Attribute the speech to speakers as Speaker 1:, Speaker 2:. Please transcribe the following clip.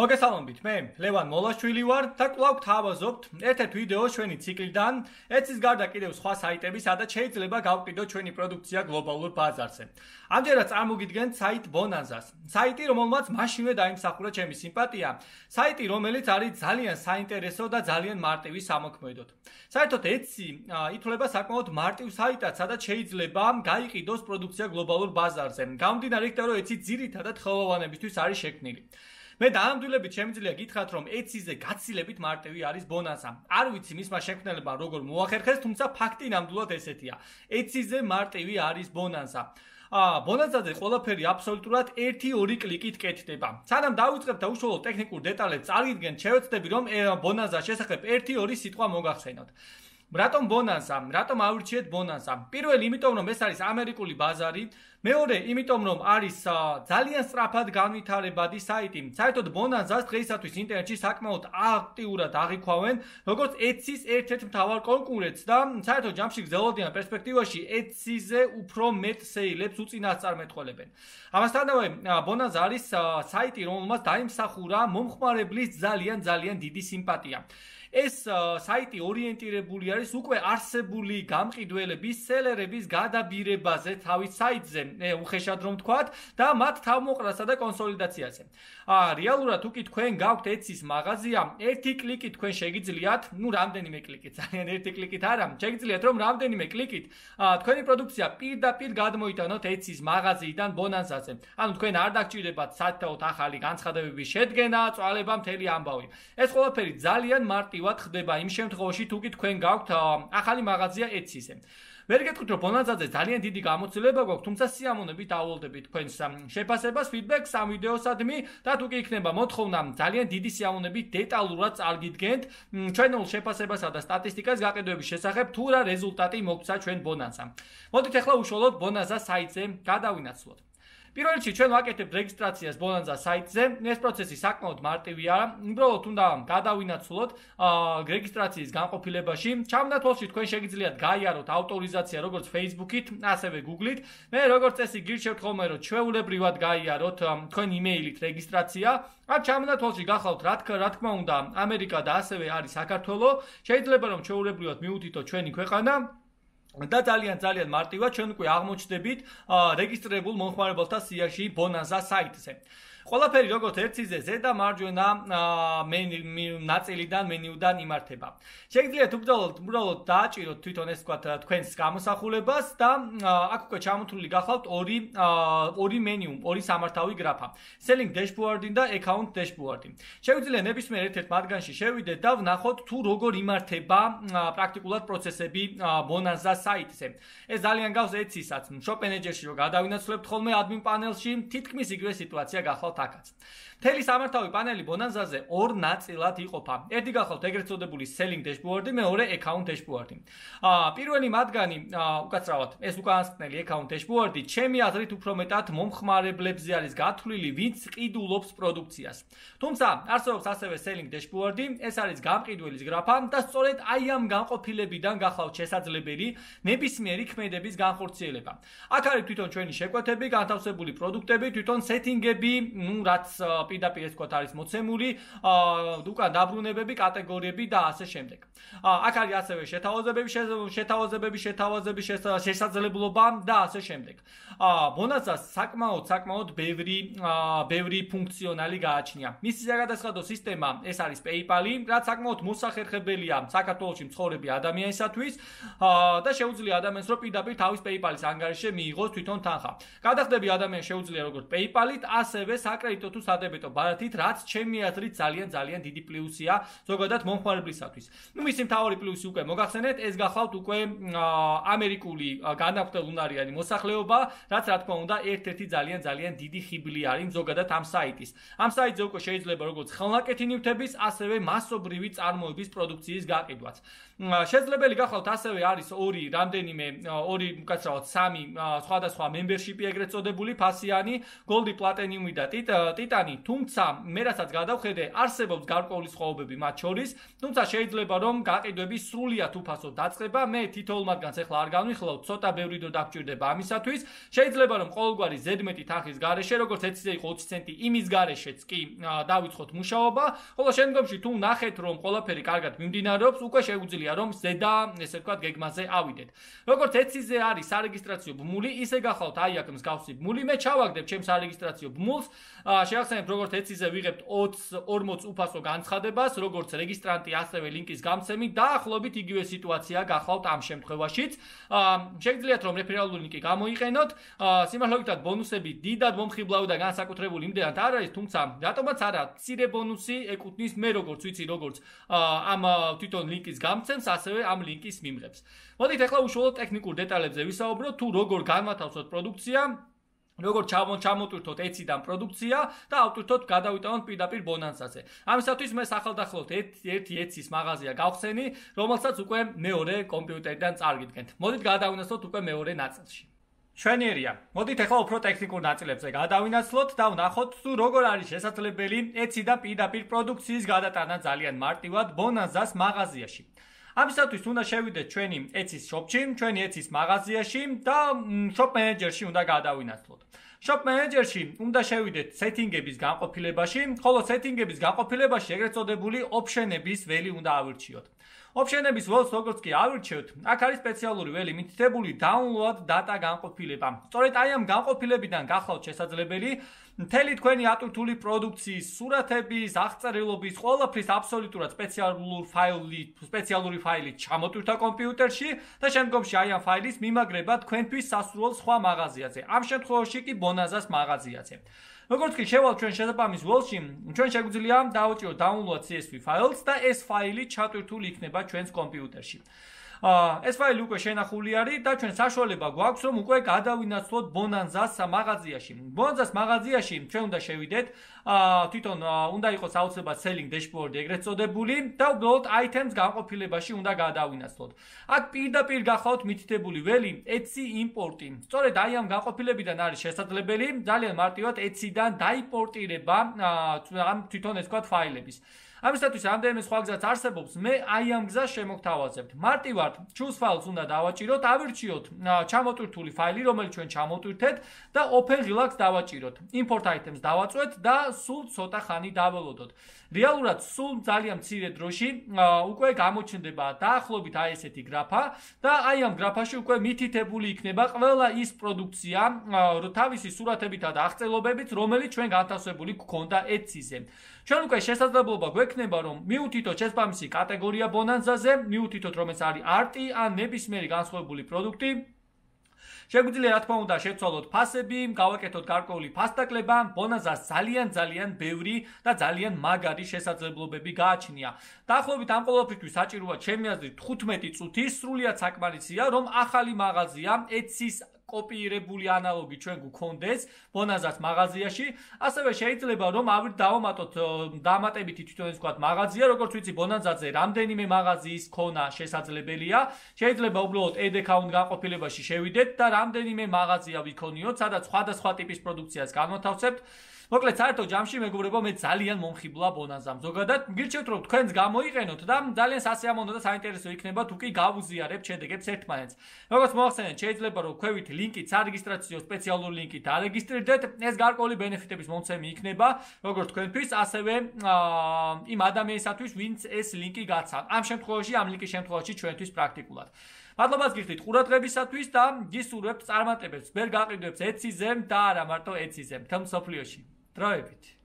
Speaker 1: მოგესალმებით, მე ლევან მოლაშვილი ვარ და კვლავ გთავაზობთ ერთ-ერთ ვიდეოს ჩვენი ციკლიდან. ეცის გარდა კიდევ სხვა საიტები, სადაც შეიძლება გავყიდოთ ჩვენი პროდუქცია გლობალურ ბაზარზე. ამჯერად წარმოგიდგენთ საიტ Bonanza-ს. საიტი, რომელმაც მაშინვე დაიმსახურა ჩემი სიმპათია. საიტი, რომელიც არის ძალიან საინტერესო და ძალიან მარტივი სამოქმედოდ. საერთოდ ეცი ითვლება საკმაოდ მარტივ საიტად, სადაც შეიძლება გაიყიდოს პროდუქცია გლობალურ ბაზარზე. გამომდინარე იქიდან, რომ ეცი ძირითადად ხელოვანებისთვის არის შექმნილი. მე დაამდვილებით შემიძლია გითხრათ რომ ეციზე გაცილებით მარტივი არის ბონანსა არ ვიცი მისმა შექმნელებმა როგორ მოახერხეს თუმცა ფაქტი ნამდვილად ესეთია ეციზე მარტივი არის ბონანსა ა ბონანსაზე ყველაფერი აბსოლუტურად 1-2 კლიკით კეთდება. სანამ დაიწყებ და უშუალოდ ტექნიკურ დეტალებს წარიგდგენ, შევეცდები რომ ბონანსა შესახებ 1-2 სიტყვა მოგახსენოთ. რატომ ბონანსა? რატომ ავირჩიეთ ბონანსა? პირველი, იმიტომ რომ ეს არის ამერიკული ბაზარი. მეორე, იმიტომ რომ არის ძალიან სწრაფად განვითარებადი საიტი. საერთოდ ბონანსას დღეისათვის ინტერნეტში საკმაოდ აქტიურად აღიქვავენ, როგორც ეცის ერთ-ერთ მთავარ კონკურენტს და საერთოდ ჯამში გზავდიან პერსპექტივაში ეციზე უფრო მეტ სეილებს უწინასწარმეტყოლებენ. ამასთანავე, ბონანსა არის საიტი, რომელმაც დაიმსახურა მომხმარებლის ძალიან ძალიან დიდი სიმპათია. ეს საიტი ორიენტირებული არის უკვე არსებული გამყიდველების, სელერების გადაბირებაზე თავის საიტზე, უხეშად რომ ვთქვა და მათ თავმოყრასა და კონსოლიდაციაზე. ა რეალურად თუ კი თქვენ გაქვთ ეცის მაღაზია, ერთი კლიკი თქვენ შეგიძლიათ, ну რამდენიმე კლიკი, ძალიან ერთი კლიკით არა, შეგიძლიათ რომ რამდენიმე კლიკით თქვენი პროდუქცია პირდაპირ გადმოიტანოთ ეცის მაღაზიიდან ბონანსაზე. ანუ თქვენ არ დაგჭირდებათ საერთოდ ახალი განცხადებების შედგენა, წვალება მთელი ამბავი. ეს ყველაფერი ძალიან მარტო ფაქტიურად ხდება იმ შემთხვევაში თუ კი თქვენ გაქვთ ახალი მაღაზია Etsy-ზე. ვერ გეტყვით რომ ბონაძაძე ძალიან დიდი გამოცდილება გვაქვს, თუმცა სიამონებით აუოლდებით თქვენს შეფასებას, ფიდბექს ამ ვიდეოსადმი და თუ კი იქნება მოთხოვნა, ძალიან დიდი სიამონებით დეტალურად წარგიდგენთ ჩვენულ შეფასებასა და სტატისტიკას გაყიდვების შესახებ თუ რა რეზულტატი მოგცა ჩვენ ბონაძამ. მოდით ახლა უშუალოდ ბონაძას საიტზე გადავინაცვლოთ. პირველ რიგში ჩვენ ვაკეთებთ რეგისტრაციას ბონანზა საიტზე. ეს პროცესი საკმაოდ მარტივია. უბრალოდ უნდა გადავინაცვლოთ რეგისტრაციის განყოფილებაში. ჩამნათვალში თქვენ შეგიძლიათ გაიაროთ ავტორიზაცია როგორც Facebook-ით, ასევე Google-ით. მე როგორც წესი გირჩევთ ხოლმე რომ ჩვეულებრივად გაიაროთ თქვენ იმეილით რეგისტრაცია. აი ჩამნათვალში გახავთ რა თქმა რა თქმა უნდა ამერიკა და ასევე არის საქართველო. შეიძლება რომ ჩვეულებრივად მიუთითო ჩვენი ქვეყანა და ძალიან ძალიან მარტივად ჩვენ უკვე აღმოჩნდებით რეგისტრირებულ მომხმარებელთა სიაში ბონანზა საიტზე. ყველაფერი როგორც ერთიზე ზედა მარჯვენა ნაწილიდან მენიუდან იმართება. შეგიძლიათ უბრალოდ უბრალოდ დააჭიროთ თვითონ ეს თქვა თქვენს გამოსახულებას და აქ უკვე ჩამოთვლილი გახლავთ ორი ორი მენიუ, ორი სამართავი გრაფა. selling dashboard და account dashboard. შეგიძლიათ ნებისმიერ ერთ-ერთ მათგანში შევიდეთ და ვნახოთ თუ როგორ იმართება პრაქტიკულად პროცესები მონაზა საიტზე. ეს ძალიან გავს ეცისაც. shop manager-ში რო გადავინაცვლებთ ხოლმე admin panel-ში, თითქმის იგივე სიტუაცია გახლავთ ataca. თელი სამართავი პანელი ბონანზაზე ორ ნაწილად იყოფა. ერთი გახლავთ ეგრეთ წოდებული selling dashboard-ი, მეორე account dashboard-ი. აა პირველი მათგანი უკაცრავად ეს უკანასკნელი account dashboard-ი ჩემი აზრით უფრო მეტად მომხმარებლებზე არის გათვლილი, ვინც ყიდულობს პროდუქციას. თუმცა არსებობს ასევე selling dashboard-ი, ეს არის გამყიდველის გრაფა და სწორედ აი ამ განყოფილებიდან გახლავთ შესაძლებელი ნებისმიერი ქმედების განხორციელება. აქ არის თვითონ ჩვენი შეკვეთები, განთავსებული პროდუქტები, თვითონ setting-ები, ну, რაც პირდაპირ ეს ყოთ არის მოცემული უკან დაბრუნებები კატეგორიები და ასე შემდეგ აქ არის ასევე შეთავაზებები შეთავაზებები შეთავაზების შესაძლებლობა და ასე შემდეგ მონაცას საკმაოდ საკმაოდ ბევრი ბევრი ფუნქციონალი გააჩნია მის ზაგადასხადო სისტემა ეს არის PayPal-ი რაც საკმაოდ მოსახერხებელია საქართველოსი მცხოვრები ადამიანისათვის და შეუძლია ადამიანს რომ პირდაპირ თავის PayPal-ის ანგარიშზე მიიღოს თვითონ თანხა გადახდები ადამიანს შეუძლია როგორც PayPal-ით ასევე საკრედიტო თუ სადებე უმეტო ბარათით, რაც ჩემი აზრით ძალიან ძალიან დიდი პლუსია ზოგადად მომხმარებლისათვის. ნუ მისი მთავარი პლუსი უკვე მოგახსენეთ, ეს გახავთ უკვე ამერიკული განაგვთა ლუნარიანი მოსახლეობა, რაც რა თქმა უნდა ერთ-ერთი ძალიან ძალიან დიდი ხიბლი არის ზოგადად ამ საიტის. ამ საიტზე უკვე შეიძლება როგორც ხელნაკეთი ნივთების, ასევე მასობრივი წარმოების პროდუქციის გაყიდვაც. შესაძლებელი გახავთ ასევე არის ორი რამდენიმე ორი მკაცრავად სამი სხვადასხვა membership-ი ეგრეთ წოდებული ფასიანი, გოლდი, პლატინიუმი და ტიტანი თუ თუმცა მე რასაც გადავხედე, არსებობს გარკვეული სხვაობები მათ შორის, თუმცა შეიძლება რომ გაყიდვები სრულიად უფასო დაწყება, მე თითოეულ მათგანს ახლა არ განვიხილავ, ცოტა ბევრი დო დაგჭირდება ამისათვის. შეიძლება რომ ყოველგვარი ზედმეტი თანხის გარეშე, როგორც ეცეზე იყო 20 ცენტი იმის გარეშეც კი დავიცხოთ მუშაობა, ხოლო შემდგომში თუ ნახეთ რომ ყველაფერი კარგად მიმდინარეობს, უკვე შეგვიძლია რომ ზედა, ესე ვთქვა, გეგმაზე ავიდეთ. როგორც ეცეზე არის სარეგისტრაციო ბმული, ისე გახავთ აი აქ მსგავსი ბმული, მე ჩავაგდებ ჩემს სარეგისტრაციო ბმულს, შეახსენებ როგორც როგორც ეც ისე ვიღებთ 20 40 უფასო განცხადებას, როგორც რეგისტრანტი ასევე ლინკის გამცემი და ახლობით იგივე სიტუაცია გახავთ ამ შემთხვევაშიც. შეგძლიათ რომ რეფერალური ლინკი გამოიყენოთ. სიმართლეთაგან ბონუსები დიდად მომხიბლავ და განსაკუთრებული იმდენად არ არის, თუმცა რატომაც არა, ცირე ბონუსი ეკუთვნის მე როგორც ვიცი, როგორც ამ თვითონ ლინკის გამცემს, ასევე ამ ლინკის მიმღებს. მოდით ახლა უშუალოდ ტექნიკურ დეტალებზე ვისაუბროთ, თუ როგორ განვითარდება პროდუქცია, როგორ ჩამო ჩამოტვირთოთ ეციდან პროდუქცია და ავტვირთოთ გადავიტანოთ პირდაპირ ბონანსაზე. ამისათვის მე ახალდახლოთ ერთი ეცის მაღაზია გავხსენი, რომელსაც უკვე მეორე კომპიუტერიდან წარგიდგენთ. მოდით გადავინაცლოთ უკვე მეორე ნაწილში. ჩვენი ერია. მოდით ახლა უფრო ტექნიკურ ნაწილებზე გადავინაცლოთ და ვნახოთ თუ როგორ არის შესაძლებელი ეციდან პირდაპირ პროდუქციის გადატანა ძალიან მარტივად ბონანსას მაღაზიაში. ამისათვის უნდა შევიდეთ ჩვენი Etsy-ის შოპში, ჩვენი Etsy-ის მაღაზიაში და შოპ მენეჯერში უნდა გადავინაცლოთ. შოპ მენეჯერში უნდა შევიდეთ სეტინგების განყოფილებაში, ხოლო სეტინგების განყოფილებაში ეგრეთ წოდებული ოფშენების ველი უნდა ავირჩიოთ. ოფშენების ველს როგორც კი ავირჩიოთ, აქ არის სპეციალური ველი მითითებული დაუნლოდ დატა განყოფილება. სწორედ აი ამ განყოფილებიდან გახლავთ შესაძლებელი მთელი თქვენი ატვირთული პროდუქციის, სურათების, აღწერილობის, ყველაფრის აბსოლუტურად სპეციალურ ფაილი, სპეციალური ფაილი ჩამოტვირთა კომპიუტერში და შემდგომში აი ამ ფაილის მიმაგრება თქვენთვის სასურველ სხვა მაღაზიაზე. ამ შემთხვევაში კი ბონაზას მაღაზიაზე. როგორც კი შევალ ჩვენ შესაბამის ველში, ჩვენ შეგვიძლია დაუჭირო დაუნლოდ CSV ფაილს და ეს ფაილი ჩატვირთული იქნება ჩვენს კომპიუტერში. ეს ფაილი უკვე შენახული არის და ჩვენ საშუალება გვაქვს რომ უკვე გადავინაცვლოთ ბონანზას მაღაზიაში. ბონანზას მაღაზიაში ჩვენ უნდა შევიდეთ, თვითონ უნდა იყოს აუცილებლად selling dashboard ეგრეთ წოდებული და უბრალოდ items განყოფილებაში უნდა გადავინაცვლოთ. აქ პირდაპირ გახავთ მითითებული ველი Etsy import-ი. სწორედ აი ამ განყოფილებიდან არის შესაძლებელი ძალიან მარტივად Etsy-დან დაიპორტირება თვითონ ეს თქვა ფაილების. ამისათვის რამდენიმე სხვა გზაც არსებობს. მე აი ამ გზას შემოგთავაზებთ. მარტივად ჩვენს ფაილს უნდა დავაჭიროთ, ავირჩიოთ ჩამოტვირთული ფაილი, რომელიც ჩვენ ჩამოტვირთეთ და open relax დავაჭიროთ. import items დავაწვეთ და სულ ცოტა ხანი დავველოდოთ. რეალურად სულ ძალიან მცირე დროში უკვე გამოჩნდება დაახლოებით აი ესეთი გრაფა და აი ამ გრაფაში უკვე მითითებული იქნება ყველა ის პროდუქცია თავისი სურათებითა და აღწელობებით, რომელიც ჩვენ განთავსებული გვქონდა Etsy-ზე. ჩვენ უკვე შესაძლებლობა გვექ გვექნება რომ მიუთითოთ შესაბამისი კატეგორია ბონანზაზე, მიუთითოთ რომ ეს არის არტი ან ნებისმიერი განსხვავებული პროდუქტი. შეგვიძლია რა თქმა უნდა შეცვალოთ ფასები, გავაკეთოთ გარკვეული ფასდაკლება, ბონანზას ძალიან ძალიან ბევრი და ძალიან მაგარი შესაძლებლობები გააჩნია. დაახლოებით ამ ყოველფრითვის საჭიროა ჩემი აზრით 15 წუთი, სრულიად საკმარისია, რომ ახალი მაღაზია ეცის კოპიირებული ანალოგი ჩვენ გვქონდეს მონაზას მაღაზიაში. ასევე შეიძლება რომ ავით დავამატოთ დამატებითი თვითონ ეს ვქოთ მაღაზია, როგორც ვიცი ბონანზაძე რამდენიმე მაღაზიის ქონა შესაძლებელია. შეიძლება უბრალოდ ed account გაყოფილებაში შევიდეთ და რამდენიმე მაღაზია ვიქონიოთ, სადაც სხვადასხვა ტიპის პროდუქციას განვთავსებთ. მოკლედ საერთო ჯამში მეგობრებო მე ძალიან მომხიბლა ბონანზამ ზოგადად გირჩევთ რომ თქვენს გამოიყენოთ და ძალიან სასიამოვნო და საინტერესო იქნება თუ კი გავუზიარებთ შედეგებს ერთმანეთს როგორც მოახსენეთ შეიძლება რომ ქვევით ლინკით სარეგისტრაციო სპეციალურ ლინკით დარეგისტრირდეთ ეს გარკვეული ბენეფიტების მომცემი იქნება როგორც თქვენთვის ასევე იმ ადამიანისათვის ვინც ეს ლინკი გაცან ამ შემთხვევაში ამ ლინკის შემთხვევაში ჩვენთვის პრაქტიკულად მადლობას გიხდით ყურადღებისათვის და გისურვებთ წარმატებებს. ვერ გაყიდვებს ეციზემ და არა მარტო ეციზემ თემ სოფლიოში. Drive it.